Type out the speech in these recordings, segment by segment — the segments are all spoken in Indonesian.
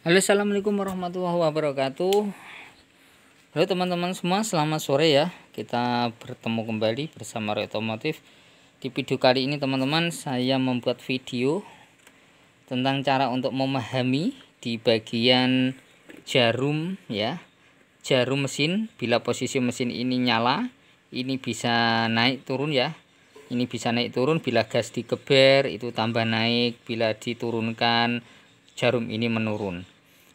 Halo assalamualaikum warahmatullahi wabarakatuh Halo teman-teman semua selamat sore ya Kita bertemu kembali bersama Reotomotif Di video kali ini teman-teman saya membuat video Tentang cara untuk memahami di bagian jarum ya Jarum mesin bila posisi mesin ini nyala Ini bisa naik turun ya Ini bisa naik turun bila gas dikeber itu tambah naik Bila diturunkan jarum ini menurun.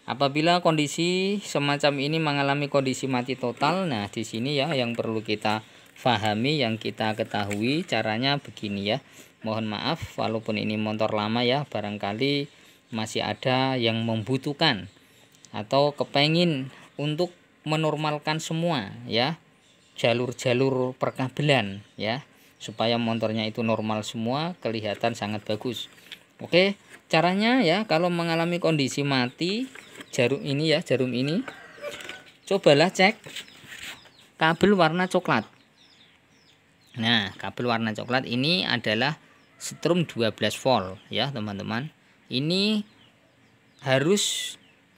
Apabila kondisi semacam ini mengalami kondisi mati total, nah di sini ya yang perlu kita fahami, yang kita ketahui caranya begini ya. Mohon maaf walaupun ini motor lama ya, barangkali masih ada yang membutuhkan atau kepengin untuk menormalkan semua ya jalur-jalur perkabelan ya supaya motornya itu normal semua kelihatan sangat bagus. Oke, caranya ya kalau mengalami kondisi mati jarum ini ya, jarum ini cobalah cek kabel warna coklat. Nah, kabel warna coklat ini adalah setrum 12 volt ya, teman-teman. Ini harus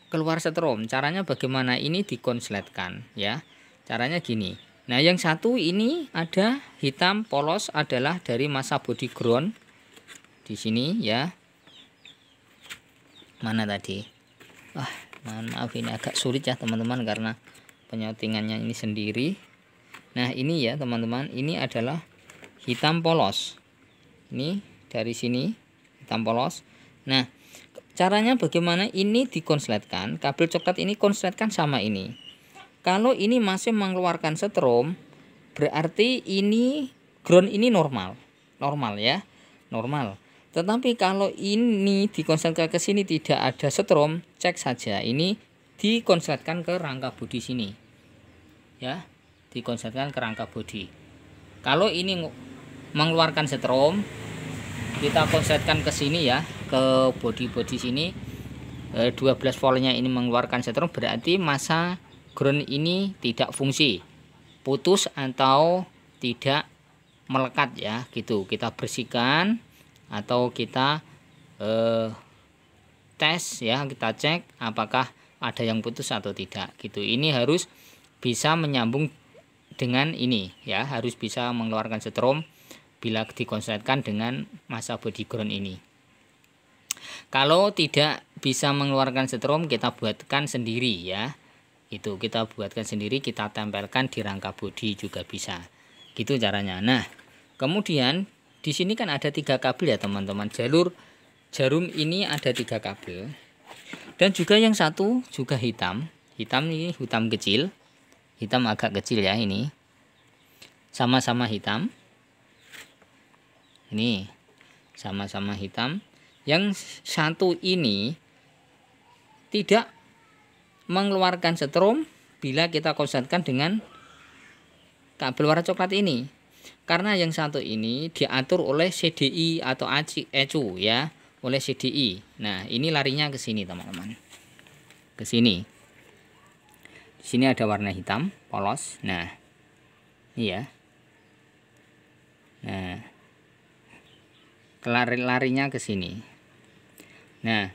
keluar setrum. Caranya bagaimana? Ini dikonsletkan ya. Caranya gini. Nah, yang satu ini ada hitam polos adalah dari masa body ground di sini ya mana tadi ah mohon maaf ini agak sulit ya teman-teman karena penyutingannya ini sendiri nah ini ya teman-teman ini adalah hitam polos ini dari sini hitam polos nah caranya bagaimana ini dikonsletkan kabel coklat ini konsletkan sama ini kalau ini masih mengeluarkan setrum berarti ini ground ini normal normal ya normal tetapi kalau ini dikonsentrasikan ke sini tidak ada setrum, cek saja ini dikonsentrasikan ke rangka bodi sini. Ya, dikonsentrasikan ke rangka bodi. Kalau ini mengeluarkan setrum, kita konsentrasikan ke sini ya, ke bodi-bodi sini. 12 eh, voltnya ini mengeluarkan setrum berarti masa ground ini tidak fungsi. Putus atau tidak melekat ya gitu. Kita bersihkan atau kita eh, tes ya kita cek apakah ada yang putus atau tidak gitu ini harus bisa menyambung dengan ini ya harus bisa mengeluarkan setrum bila dikonsetkan dengan masa body ground ini kalau tidak bisa mengeluarkan setrum kita buatkan sendiri ya itu kita buatkan sendiri kita tempelkan di rangka body juga bisa gitu caranya nah kemudian di sini kan ada tiga kabel ya teman-teman jalur jarum ini ada tiga kabel dan juga yang satu juga hitam hitam ini hitam kecil hitam agak kecil ya ini sama-sama hitam ini sama-sama hitam yang satu ini tidak mengeluarkan setrum bila kita konsentkan dengan kabel warna coklat ini karena yang satu ini diatur oleh CDI atau ECU ya, oleh CDI. Nah, ini larinya ke sini, teman-teman. Ke sini. Di sini ada warna hitam polos. Nah, iya. Nah, lari larinya ke sini. Nah,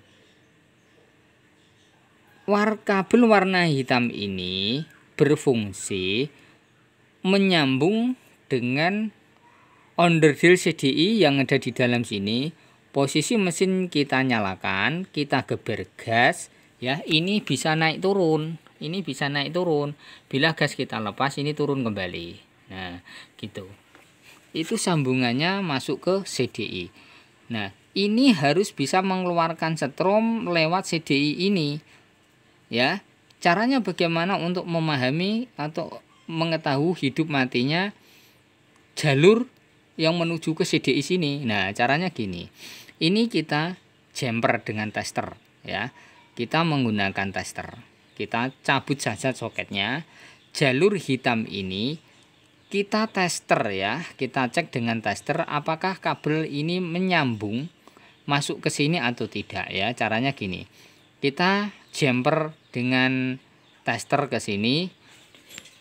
war kabel warna hitam ini berfungsi menyambung dengan onderdil CDI e yang ada di dalam sini posisi mesin kita nyalakan kita geber gas ya ini bisa naik turun ini bisa naik turun bila gas kita lepas ini turun kembali nah gitu itu sambungannya masuk ke CDI e. nah ini harus bisa mengeluarkan setrum lewat CDI e ini ya caranya bagaimana untuk memahami atau mengetahui hidup matinya jalur yang menuju ke CDI sini. Nah, caranya gini. Ini kita jumper dengan tester ya. Kita menggunakan tester. Kita cabut saja soketnya. Jalur hitam ini kita tester ya. Kita cek dengan tester apakah kabel ini menyambung masuk ke sini atau tidak ya. Caranya gini. Kita jumper dengan tester ke sini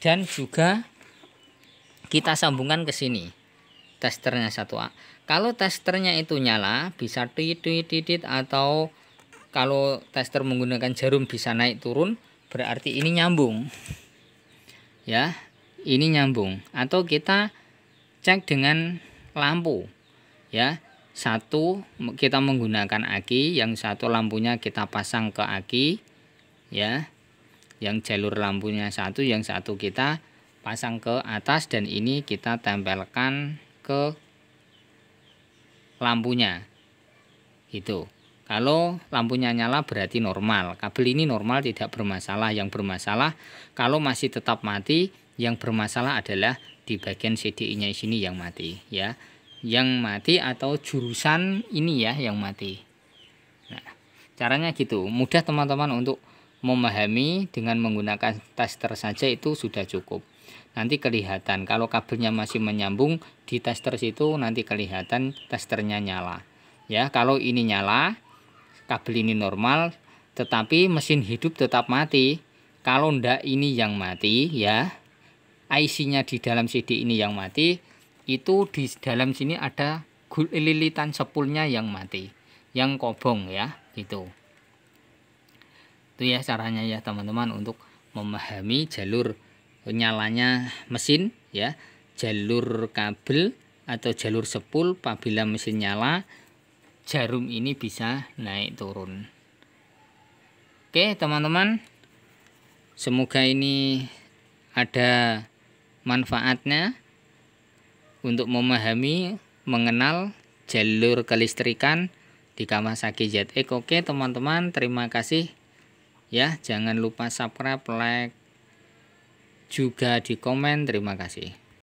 dan juga kita sambungkan ke sini testernya satu a kalau testernya itu nyala bisa titit atau kalau tester menggunakan jarum bisa naik turun berarti ini nyambung ya ini nyambung atau kita cek dengan lampu ya satu kita menggunakan aki yang satu lampunya kita pasang ke aki ya yang jalur lampunya satu yang satu kita pasang ke atas dan ini kita tempelkan ke lampunya itu kalau lampunya nyala berarti normal kabel ini normal tidak bermasalah yang bermasalah kalau masih tetap mati yang bermasalah adalah di bagian CDI nya sini yang mati ya yang mati atau jurusan ini ya yang mati nah, caranya gitu mudah teman-teman untuk memahami dengan menggunakan tester saja itu sudah cukup nanti kelihatan kalau kabelnya masih menyambung di tester situ nanti kelihatan testernya nyala ya kalau ini nyala kabel ini normal tetapi mesin hidup tetap mati kalau ndak ini yang mati ya IC-nya di dalam CD ini yang mati itu di dalam sini ada lilitan sepulnya yang mati yang kobong ya gitu itu ya caranya ya teman-teman untuk memahami jalur nyalanya mesin ya jalur kabel atau jalur sepul apabila mesin nyala jarum ini bisa naik turun oke teman-teman semoga ini ada manfaatnya untuk memahami mengenal jalur kelistrikan di Kawasaki ZX oke teman-teman terima kasih ya jangan lupa subscribe like juga di komen. Terima kasih.